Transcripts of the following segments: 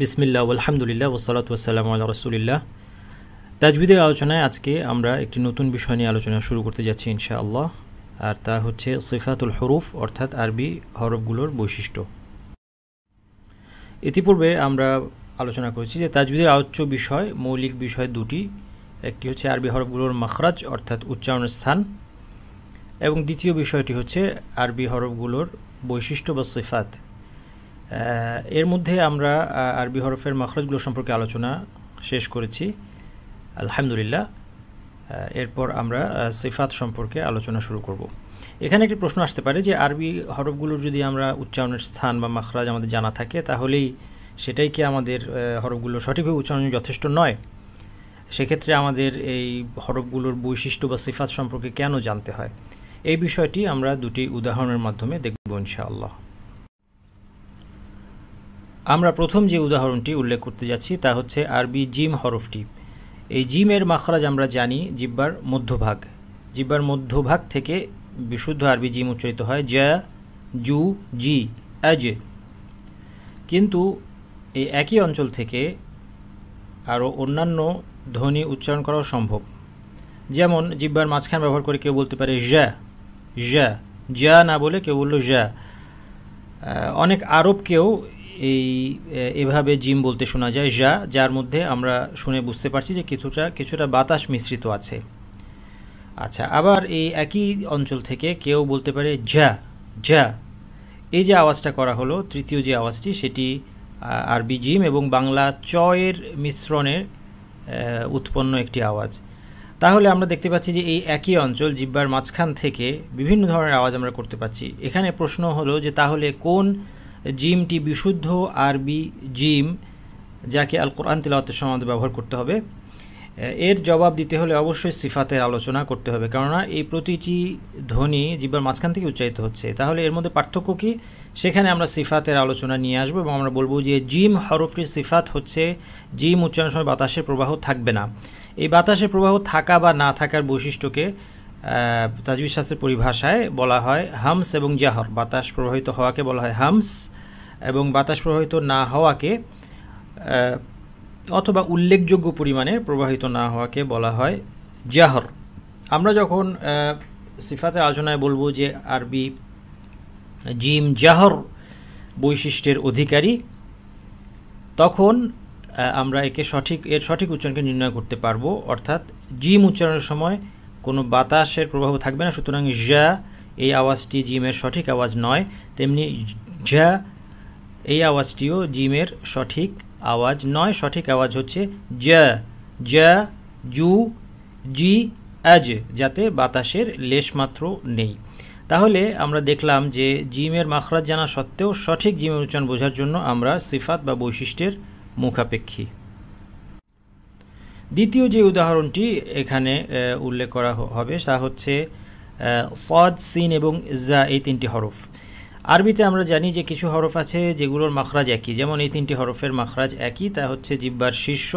বিসমিল্লা আলহামদুলিল্লাহ ওসালাত ওসালাম আল্লাহ রসুলিল্লাহ তাজবিদের আলোচনায় আজকে আমরা একটি নতুন বিষয় নিয়ে আলোচনা শুরু করতে যাচ্ছি ইনশাআল্লাহ আর তা হচ্ছে সিফাতুল হরুফ অর্থাৎ আরবি হরফগুলোর বৈশিষ্ট্য ইতিপূর্বে আমরা আলোচনা করেছি যে তাজবিদের আলোচ্য বিষয় মৌলিক বিষয় দুটি একটি হচ্ছে আরবি হরফগুলোর মাখরাজ অর্থাৎ উচ্চারণের স্থান এবং দ্বিতীয় বিষয়টি হচ্ছে আরবি হরফগুলোর বৈশিষ্ট্য বা সিফাত এর মধ্যে আমরা আরবি হরফের মখরজগুলো সম্পর্কে আলোচনা শেষ করেছি আলহামদুলিল্লাহ এরপর আমরা সিফাত সম্পর্কে আলোচনা শুরু করব এখানে একটি প্রশ্ন আসতে পারে যে আরবি হরফগুলোর যদি আমরা উচ্চারণের স্থান বা মাখরাজ আমাদের জানা থাকে তাহলেই সেটাই কি আমাদের হরফগুলো সঠিকভাবে উচ্চারণ যথেষ্ট নয় সেক্ষেত্রে আমাদের এই হরফগুলোর বৈশিষ্ট্য বা সিফাত সম্পর্কে কেন জানতে হয় এই বিষয়টি আমরা দুটি উদাহরণের মাধ্যমে দেখব ইনশাআল্লাহ আমরা প্রথম যে উদাহরণটি উল্লেখ করতে যাচ্ছি তা হচ্ছে আরবি জিম হরফটি এই জিমের মাখরাজ আমরা জানি জিব্বার মধ্যভাগ জিব্বার মধ্যভাগ থেকে বিশুদ্ধ আরবি জিম উচ্চারিত হয় জ্যা জু জি অ্যাজ কিন্তু এই একই অঞ্চল থেকে আরও অন্যান্য ধ্বনি উচ্চারণ করাও সম্ভব যেমন জিব্বার মাঝখান ব্যবহার করে কেউ বলতে পারে জ্যা জ্যা জ্যা না বলে কেউ বলল জ্যা অনেক আরবকেও এই এভাবে জিম বলতে শোনা যায় যা যার মধ্যে আমরা শুনে বুঝতে পারছি যে কিছুটা কিছুটা বাতাস মিশ্রিত আছে আচ্ছা আবার এই একই অঞ্চল থেকে কেউ বলতে পারে যা যা এই যে আওয়াজটা করা হলো তৃতীয় যে আওয়াজটি সেটি আরবি জিম এবং বাংলা চয়ের মিশ্রণের উৎপন্ন একটি আওয়াজ তাহলে আমরা দেখতে পাচ্ছি যে এই একই অঞ্চল জিব্বার মাঝখান থেকে বিভিন্ন ধরনের আওয়াজ আমরা করতে পাচ্ছি এখানে প্রশ্ন হলো যে তাহলে কোন জিমটি বিশুদ্ধ আরবি জিম যাকে আল কোরআন তিলাওয়াতের সময় ব্যবহার করতে হবে এর জবাব দিতে হলে অবশ্যই সিফাতের আলোচনা করতে হবে কেননা এই প্রতিটি ধ্বনি জীবার মাঝখান থেকে উচ্চারিত হচ্ছে তাহলে এর মধ্যে পার্থক্য কী সেখানে আমরা সিফাতের আলোচনা নিয়ে আসবো এবং আমরা বলবো যে জিম হরফটির সিফাত হচ্ছে জিম উচ্চারণের সময় বাতাসের প্রবাহ থাকবে না এই বাতাসের প্রবাহ থাকা বা না থাকার বৈশিষ্ট্যকে তাজবির শাস্ত্রের পরিভাষায় বলা হয় হামস এবং জাহর বাতাস প্রবাহিত হওয়াকে বলা হয় হামস এবং বাতাস প্রবাহিত না হওয়াকে অথবা উল্লেখযোগ্য পরিমাণে প্রবাহিত না হওয়াকে বলা হয় জাহর আমরা যখন সিফাতের আলোচনায় বলবো যে আরবি জিম জাহর বৈশিষ্ট্যের অধিকারী তখন আমরা একে সঠিক এর সঠিক উচ্চারণকে নির্ণয় করতে পারবো অর্থাৎ জিম উচ্চারণের সময় কোনো বাতাসের প্রভাব থাকবে না সুতরাং ঝা এই আওয়াজটি জিমের সঠিক আওয়াজ নয় তেমনি ঝা এই আওয়াজটিও জিমের সঠিক আওয়াজ নয় সঠিক আওয়াজ হচ্ছে জ জ জু জি আজ যাতে বাতাসের লেশমাত্র নেই তাহলে আমরা দেখলাম যে জিমের মাখরাজ জানা সত্ত্বেও সঠিক জিমের উচ্চারণ বোঝার জন্য আমরা সিফাত বা বৈশিষ্ট্যের মুখাপেক্ষী দ্বিতীয় যে উদাহরণটি এখানে উল্লেখ করা হবে তা হচ্ছে সদ সিন এবং জা এই তিনটি হরফ আরবিতে আমরা জানি যে কিছু হরফ আছে যেগুলোর মাখরাজ একই যেমন এই তিনটি হরফের মাখরাজ একই তা হচ্ছে জিব্বার শীর্ষ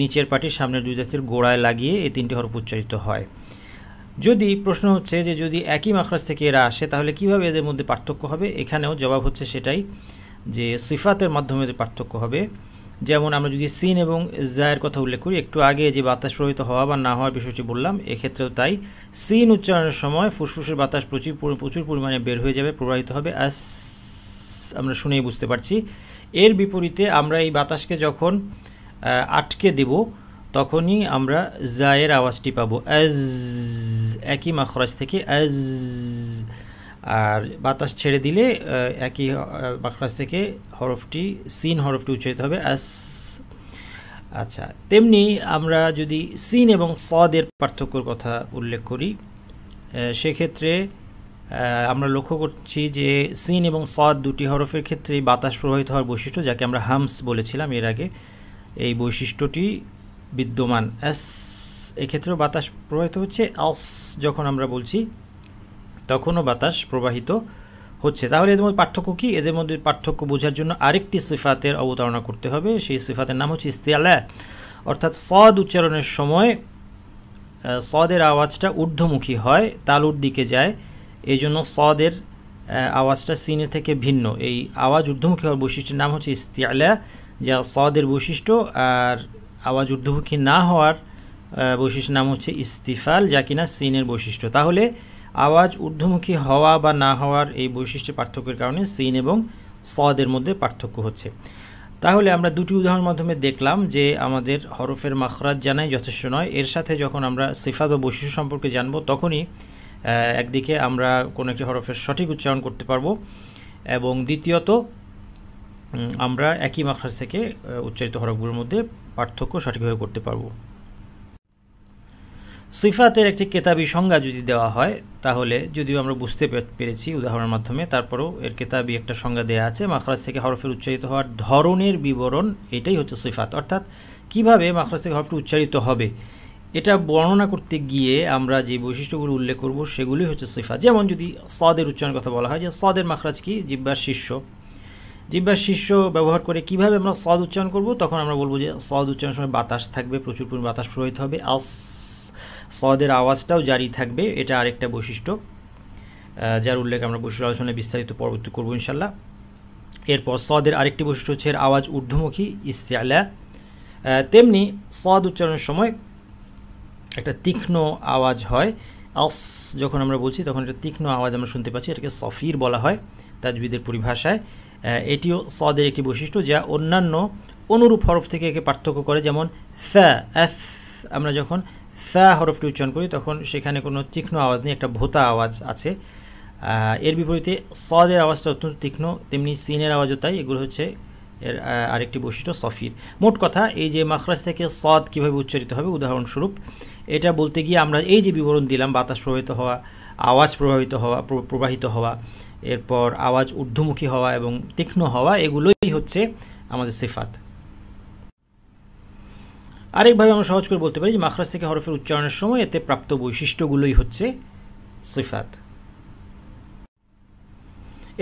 নিচের পাটির সামনের দুই জাতির গোড়ায় লাগিয়ে এই তিনটি হরফ উচ্চারিত হয় যদি প্রশ্ন হচ্ছে যে যদি একই মাখরাজ থেকে এরা আসে তাহলে কিভাবে এদের মধ্যে পার্থক্য হবে এখানেও জবাব হচ্ছে সেটাই যে সিফাতের মাধ্যমে পার্থক্য হবে যেমন আমরা যদি সিন এবং জায়ের কথা উল্লেখ করি একটু আগে যে বাতাস প্রবাহিত হওয়া বা না হওয়ার বিষয়টি বললাম এক্ষেত্রেও তাই সিন উচ্চারণের সময় ফুসফুসের বাতাস প্রচুর প্রচুর পরিমাণে বের হয়ে যাবে প্রবাহিত হবে আমরা শুনেই বুঝতে পারছি এর বিপরীতে আমরা এই বাতাসকে যখন আটকে দেব তখনই আমরা জায়ের আওয়াজটি পাবো অ্যাজ একই মাখরাজ থেকে অ্যাজ আর বাতাস ছেড়ে দিলে একই বাখরাজ থেকে হরফটি সিন হরফটি উচ্চারিত হবে অ্যাস আচ্ছা তেমনি আমরা যদি সিন এবং সদের পার্থক্যর কথা উল্লেখ করি সেক্ষেত্রে আমরা লক্ষ্য করছি যে সিন এবং সদ দুটি হরফের ক্ষেত্রে বাতাস প্রবাহিত হওয়ার বৈশিষ্ট্য যাকে আমরা হামস বলেছিলাম এর আগে এই বৈশিষ্ট্যটি বিদ্যমান অ্যাস এক্ষেত্রেও বাতাস প্রবাহিত হচ্ছে অস যখন আমরা বলছি তখনও বাতাস প্রবাহিত হচ্ছে তাহলে এদের মধ্যে পার্থক্য কী এদের মধ্যে পার্থক্য বোঝার জন্য আরেকটি সিফাতের অবতারণা করতে হবে সেই সিফাতের নাম হচ্ছে ইস্তিয়ালা অর্থাৎ সদ উচ্চারণের সময় সদের আওয়াজটা ঊর্ধ্বমুখী হয় তালুর দিকে যায় এই জন্য সদের আওয়াজটা সিনের থেকে ভিন্ন এই আওয়াজ ঊর্ধ্বমুখী হওয়ার বৈশিষ্ট্যের নাম হচ্ছে ইস্তিয়ালা যা সদের বৈশিষ্ট্য আর আওয়াজ ঊর্ধ্বমুখী না হওয়ার বৈশিষ্ট্যের নাম হচ্ছে ইস্তিফাল যা কিনা সিনের বৈশিষ্ট্য তাহলে আওয়াজ ঊর্ধ্বমুখী হওয়া বা না হওয়ার এই বৈশিষ্ট্য পার্থক্যের কারণে সিন এবং সদের মধ্যে পার্থক্য হচ্ছে তাহলে আমরা দুটি উদাহরণের মাধ্যমে দেখলাম যে আমাদের হরফের মাখরাজ জানাই যথেষ্ট নয় এর সাথে যখন আমরা সিফাত বা বৈশিষ্ট্য সম্পর্কে জানব তখনই একদিকে আমরা কোনো একটি হরফের সঠিক উচ্চারণ করতে পারবো এবং দ্বিতীয়ত আমরা একই মাখরাজ থেকে উচ্চারিত হরফগুলোর মধ্যে পার্থক্য সঠিকভাবে করতে পারবো সিফাতের একটি কেতাবি সংজ্ঞা যদি দেওয়া হয় তাহলে যদিও আমরা বুঝতে পেরেছি উদাহরণের মাধ্যমে তারপরেও এর কেতাবি একটা সংজ্ঞা দেওয়া আছে মাখরাজ থেকে হরফের উচ্চারিত হওয়ার ধরনের বিবরণ এটাই হচ্ছে সিফাত অর্থাৎ কিভাবে মাখরাজ থেকে হরফটি উচ্চারিত হবে এটা বর্ণনা করতে গিয়ে আমরা যে বৈশিষ্ট্যগুলো উল্লেখ করব সেগুলি হচ্ছে সিফাত যেমন যদি সদের উচ্চারণের কথা বলা হয় যে সদের মাখরাজ কি জিব্বার শিষ্য জিব্বার শিষ্য ব্যবহার করে কিভাবে আমরা সদ উচ্চারণ করব তখন আমরা বলবো যে সদ উচ্চারণের সময় বাতাস থাকবে প্রচুর পরিমাণ বাতাস প্রবাহিত হবে আর সদের আওয়াজটাও জারি থাকবে এটা আরেকটা বৈশিষ্ট্য যার উল্লেখ আমরা বৈশিষ্ট্য আলোচনায় বিস্তারিত পরবর্তী করবো ইনশাল্লাহ এরপর সদের আরেকটি বৈশিষ্ট্য হচ্ছে এর আওয়াজ ঊর্ধ্বমুখী ইস্তিয়ালা তেমনি সদ উচ্চারণের সময় একটা তীক্ষ্ণ আওয়াজ হয় আস যখন আমরা বলছি তখন একটা তীক্ষ্ণ আওয়াজ আমরা শুনতে পাচ্ছি এটাকে সফির বলা হয় তাজবিদের পরিভাষায় এটিও সদের একটি বৈশিষ্ট্য যা অন্যান্য অনুরূপ হরফ থেকে একে পার্থক্য করে যেমন স্যা এস আমরা যখন স্যা হরফটি উচ্চারণ করি তখন সেখানে কোনো তীক্ষ্ণ আওয়াজ নেই একটা ভোতা আওয়াজ আছে এর বিপরীতে সদের আওয়াজটা অত্যন্ত তীক্ষ্ণ তেমনি সিনের আওয়াজও তাই এগুলো হচ্ছে এর আরেকটি বৈশিষ্ট্য সফির মোট কথা এই যে মাখরাজ থেকে সদ কীভাবে উচ্চারিত হবে উদাহরণস্বরূপ এটা বলতে গিয়ে আমরা এই যে বিবরণ দিলাম বাতাস প্রবাহিত হওয়া আওয়াজ প্রভাবিত হওয়া প্রবাহিত হওয়া এরপর আওয়াজ ঊর্ধ্বমুখী হওয়া এবং তীক্ষ্ণ হওয়া এগুলোই হচ্ছে আমাদের সিফাত আরেকভাবে আমরা সহজ করে বলতে পারি যে মাখরাজ থেকে হরফের উচ্চারণের সময় এতে প্রাপ্ত বৈশিষ্ট্যগুলোই হচ্ছে সিফাত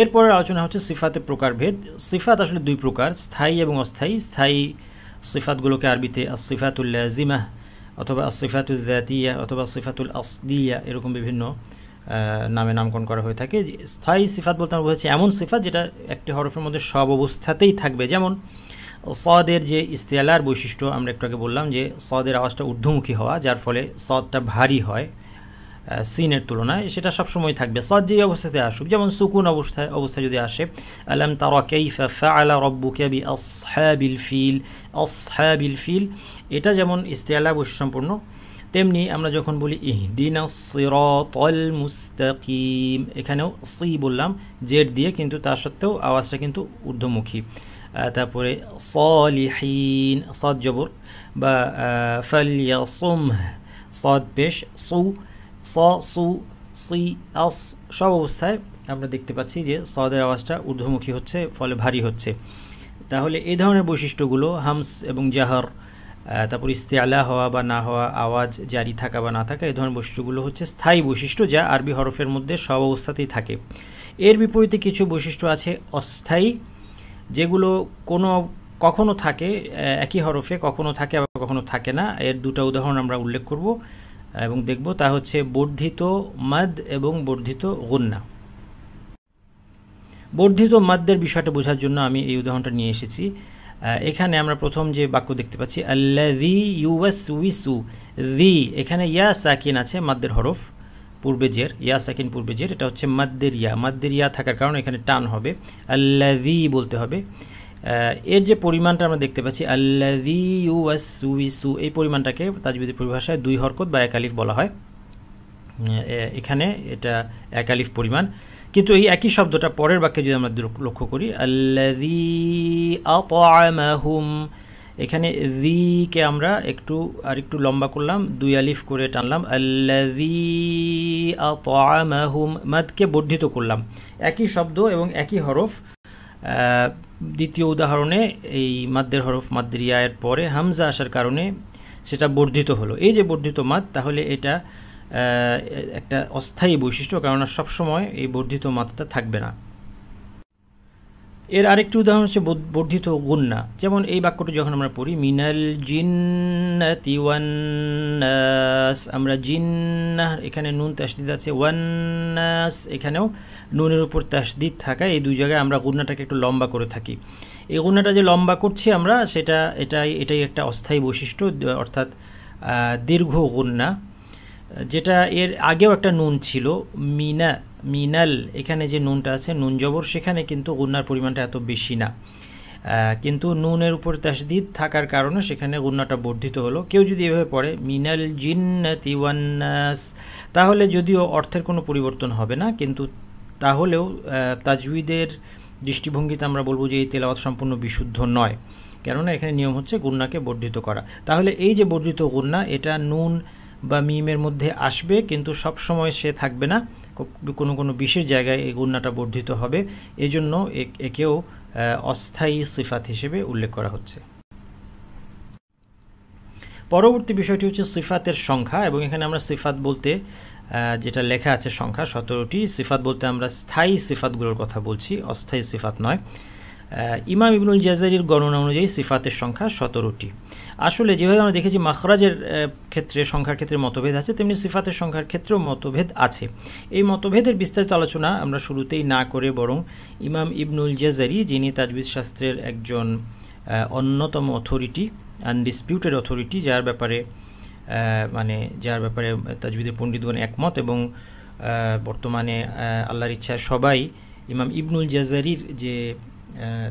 এরপর আলোচনা হচ্ছে সিফাতের প্রকারভেদ সিফাত আসলে দুই প্রকার স্থায়ী এবং অস্থায়ী স্থায়ী সিফাতগুলোকে আরবিতে আসিফাতুল্লাহ জিমাহ অথবা আসিফাতুল জাতিয়া অথবা সিফাতুল আসদিয়া এরকম বিভিন্ন নামে নামকরণ করা হয়ে থাকে স্থায়ী সিফাত বলতে আমরা বলেছি এমন সিফাত যেটা একটি হরফের মধ্যে সব অবস্থাতেই থাকবে যেমন সদের যে ইস্তেলার বৈশিষ্ট্য আমরা একটু আগে বললাম যে সদের আওয়াজটা ঊর্ধ্বমুখী হওয়া যার ফলে সদটা ভারী হয় সিনের তুলনায় সেটা সবসময় থাকবে সদ যেই অবস্থাতে আসুক যেমন সুকুন অবস্থায় অবস্থায় যদি আসে আলম তারা ফিল ফিল এটা যেমন ইস্তেলা বৈশিষ্ট্য সম্পূর্ণ তেমনি আমরা যখন বলি ইহদিন সিরতল মুস্তাকিম এখানেও সি বললাম জেড দিয়ে কিন্তু তার সত্ত্বেও আওয়াজটা কিন্তু ঊর্ধ্বমুখী তারপরে সলিহীন সদ জবর বা সোম সদ পেশ সু স সু সি আস সব অবস্থায় আমরা দেখতে পাচ্ছি যে সদের আওয়াজটা ঊর্ধ্বমুখী হচ্ছে ফলে ভারী হচ্ছে তাহলে এই ধরনের বৈশিষ্ট্যগুলো হামস এবং জাহর তারপর ইস্তেআলা হওয়া বা না হওয়া আওয়াজ জারি থাকা বা না থাকা এ ধরনের বৈশিষ্ট্যগুলো হচ্ছে স্থায়ী বৈশিষ্ট্য যা আরবি হরফের মধ্যে সব অবস্থাতেই থাকে এর বিপরীতে কিছু বৈশিষ্ট্য আছে অস্থায়ী যেগুলো কোনো কখনো থাকে একই হরফে কখনো থাকে আবার কখনো থাকে না এর দুটো উদাহরণ আমরা উল্লেখ করব এবং দেখব তা হচ্ছে বর্ধিত মদ এবং বর্ধিত গন্যা বর্ধিত মাদ্যের বিষয়টা বোঝার জন্য আমি এই উদাহরণটা নিয়ে এসেছি এখানে আমরা প্রথম যে বাক্য দেখতে পাচ্ছি আল্লাদি ইউএস উইসু দি এখানে ইয়া সাকিন আছে মাদ্দের হরফ পূর্বে জের ইয়া সাকিন পূর্বে জের এটা হচ্ছে মাদ্দের ইয়া মাদ্দের ইয়া থাকার কারণে এখানে টান হবে আল্লাদি বলতে হবে এর যে পরিমাণটা আমরা দেখতে পাচ্ছি আল্লাদি ইউএস উইসু এই পরিমাণটাকে তাজবিদের পরিভাষায় দুই হরকত বা একালিফ বলা হয় এখানে এটা একালিফ পরিমাণ কিন্তু এই একই শব্দটা পরের বাক্যে যদি আমরা লক্ষ্য করি আল্লাহম আতামাহুম এখানে জিকে আমরা একটু আর একটু লম্বা করলাম দুই আলিফ করে টানলাম আল্লাহম মদকে মাদকে বর্ধিত করলাম একই শব্দ এবং একই হরফ দ্বিতীয় উদাহরণে এই মাদ্দের হরফ মাদ্রিয়ায়ের পরে হামজা আসার কারণে সেটা বর্ধিত হলো এই যে বর্ধিত মাদ তাহলে এটা একটা অস্থায়ী বৈশিষ্ট্য কেননা সবসময় এই বর্ধিত মাত্রাটা থাকবে না এর আরেকটি উদাহরণ হচ্ছে বর্ধিত গুন্না যেমন এই বাক্যটি যখন আমরা পড়ি মিনাল জিন্নাতি ওয়ান্নাস আমরা জিন্না এখানে নুন তাসদিদ আছে ওয়ান্নাস এখানেও নুনের উপর তাসদিদ থাকায় এই দুই জায়গায় আমরা গুন্নাটাকে একটু লম্বা করে থাকি এই গুন্নাটা যে লম্বা করছি আমরা সেটা এটাই এটাই একটা অস্থায়ী বৈশিষ্ট্য অর্থাৎ দীর্ঘ গুন্না যেটা এর আগেও একটা নুন ছিল মিনা মিনাল এখানে যে নুনটা আছে নুন জবর সেখানে কিন্তু গুন্নার পরিমাণটা এত বেশি না কিন্তু নুনের উপর তাসদিদ থাকার কারণে সেখানে গুন্নাটা বর্ধিত হলো কেউ যদি এভাবে পড়ে মিনাল জিন্নাতি ওয়ান্নাস তাহলে যদিও অর্থের কোনো পরিবর্তন হবে না কিন্তু তাহলেও তাজউিদের দৃষ্টিভঙ্গিতে আমরা বলবো যে এই তেলাওয়াত সম্পূর্ণ বিশুদ্ধ নয় কেননা এখানে নিয়ম হচ্ছে গুন্নাকে বর্ধিত করা তাহলে এই যে বর্ধিত গুন্না এটা নুন বা মিমের মধ্যে আসবে কিন্তু সব সময় সে থাকবে না কোনো কোনো বিশেষ জায়গায় এই গুণাটা বর্ধিত হবে এজন্য একেও অস্থায়ী সিফাত হিসেবে উল্লেখ করা হচ্ছে পরবর্তী বিষয়টি হচ্ছে সিফাতের সংখ্যা এবং এখানে আমরা সিফাত বলতে যেটা লেখা আছে সংখ্যা সতেরোটি সিফাত বলতে আমরা স্থায়ী সিফাতগুলোর কথা বলছি অস্থায়ী সিফাত নয় ইমাম ইবনুল জাজারির গণনা অনুযায়ী সিফাতের সংখ্যা সতেরোটি আসলে যেভাবে আমরা দেখেছি মাখরাজের ক্ষেত্রে সংখ্যার ক্ষেত্রে মতভেদ আছে তেমনি সিফাতের সংখ্যার ক্ষেত্রেও মতভেদ আছে এই মতভেদের বিস্তারিত আলোচনা আমরা শুরুতেই না করে বরং ইমাম ইবনুল জাজারি যিনি তাজবিজ শাস্ত্রের একজন অন্যতম অথরিটি আনডিসপিউটেড অথরিটি যার ব্যাপারে মানে যার ব্যাপারে তাজবিদের পণ্ডিতগণ একমত এবং বর্তমানে আল্লাহর ইচ্ছায় সবাই ইমাম ইবনুল জাজারির যে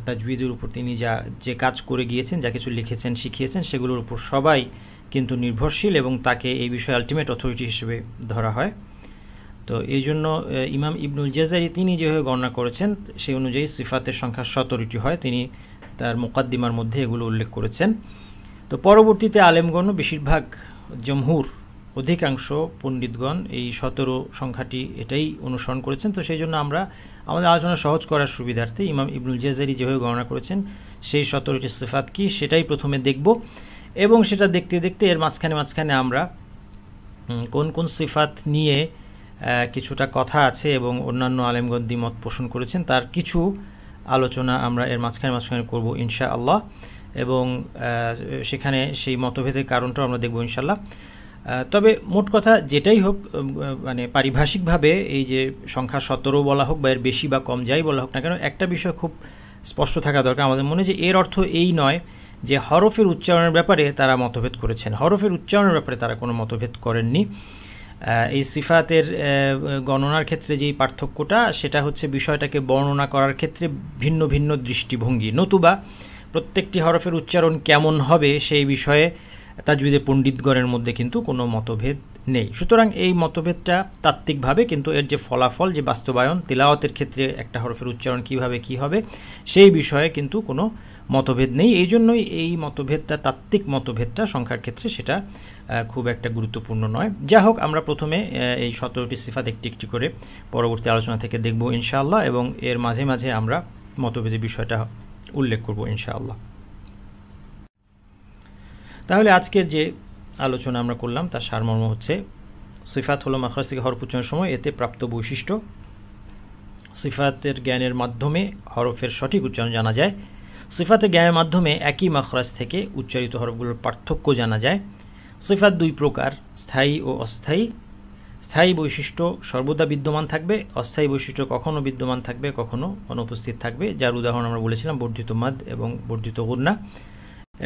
তাজবিদের উপর তিনি যা যে কাজ করে গিয়েছেন যা কিছু লিখেছেন শিখিয়েছেন সেগুলোর উপর সবাই কিন্তু নির্ভরশীল এবং তাকে এই বিষয়ে আলটিমেট অথরিটি হিসেবে ধরা হয় তো এই জন্য ইমাম ইবনুল জেজারি তিনি যেভাবে গণনা করেছেন সেই অনুযায়ী সিফাতের সংখ্যা সতেরোটি হয় তিনি তার মোকাদ্দিমার মধ্যে এগুলো উল্লেখ করেছেন তো পরবর্তীতে আলেমগণ বেশিরভাগ জমহুর অধিকাংশ পণ্ডিতগণ এই সতেরো সংখ্যাটি এটাই অনুসরণ করেছেন তো সেই জন্য আমরা আমাদের আলোচনা সহজ করার সুবিধার্থে ইমাম ইবনুল জেজারি যেভাবে গণনা করেছেন সেই সতেরোটি সেফাত কি সেটাই প্রথমে দেখব এবং সেটা দেখতে দেখতে এর মাঝখানে মাঝখানে আমরা কোন কোন সিফাত নিয়ে কিছুটা কথা আছে এবং অন্যান্য আলেমগণ দ্বিমত পোষণ করেছেন তার কিছু আলোচনা আমরা এর মাঝখানে মাঝখানে করব ইনশা আল্লাহ এবং সেখানে সেই মতভেদের কারণটাও আমরা দেখব ইনশাল্লাহ তবে মোট কথা যেটাই হোক মানে পারিভাষিকভাবে এই যে সংখ্যা সতেরো বলা হোক বা এর বেশি বা কম যাই বলা হোক না কেন একটা বিষয় খুব স্পষ্ট থাকা দরকার আমাদের মনে যে এর অর্থ এই নয় যে হরফের উচ্চারণের ব্যাপারে তারা মতভেদ করেছেন হরফের উচ্চারণের ব্যাপারে তারা কোনো মতভেদ করেননি এই সিফাতের গণনার ক্ষেত্রে যেই পার্থক্যটা সেটা হচ্ছে বিষয়টাকে বর্ণনা করার ক্ষেত্রে ভিন্ন ভিন্ন দৃষ্টিভঙ্গি নতুবা প্রত্যেকটি হরফের উচ্চারণ কেমন হবে সেই বিষয়ে তাজবিদে পণ্ডিতগণের মধ্যে কিন্তু কোনো মতভেদ নেই সুতরাং এই মতভেদটা তাত্ত্বিকভাবে কিন্তু এর যে ফলাফল যে বাস্তবায়ন তিলাওয়াতের ক্ষেত্রে একটা হরফের উচ্চারণ কিভাবে কি হবে সেই বিষয়ে কিন্তু কোনো মতভেদ নেই এই জন্যই এই মতভেদটা তাত্ত্বিক মতভেদটা সংখ্যার ক্ষেত্রে সেটা খুব একটা গুরুত্বপূর্ণ নয় যা হোক আমরা প্রথমে এই সতেরোটি সিফাত একটি একটি করে পরবর্তী আলোচনা থেকে দেখব ইনশাআল্লাহ এবং এর মাঝে মাঝে আমরা মতভেদের বিষয়টা উল্লেখ করব ইনশাআল্লাহ তাহলে আজকের যে আলোচনা আমরা করলাম তার সারমর্ম হচ্ছে সিফাত হলো মাখরাজ থেকে হরফ উচ্চারণের সময় এতে প্রাপ্ত বৈশিষ্ট্য সিফাতের জ্ঞানের মাধ্যমে হরফের সঠিক উচ্চারণ জানা যায় সিফাতের জ্ঞানের মাধ্যমে একই মাখরাজ থেকে উচ্চারিত হরফগুলোর পার্থক্য জানা যায় সিফাত দুই প্রকার স্থায়ী ও অস্থায়ী স্থায়ী বৈশিষ্ট্য সর্বদা বিদ্যমান থাকবে অস্থায়ী বৈশিষ্ট্য কখনও বিদ্যমান থাকবে কখনও অনুপস্থিত থাকবে যার উদাহরণ আমরা বলেছিলাম বর্ধিত মাদ এবং বর্ধিত গুন্না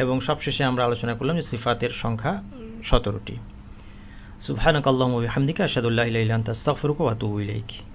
এবং সবশেষে আমরা আলোচনা করলাম যে সিফাতের সংখ্যা সতেরোটি সুবহানক আল্লাহ হামদিকা আসাদুল্লাহ ইলাইলান সফরুক ওয়াতু ইলাইকি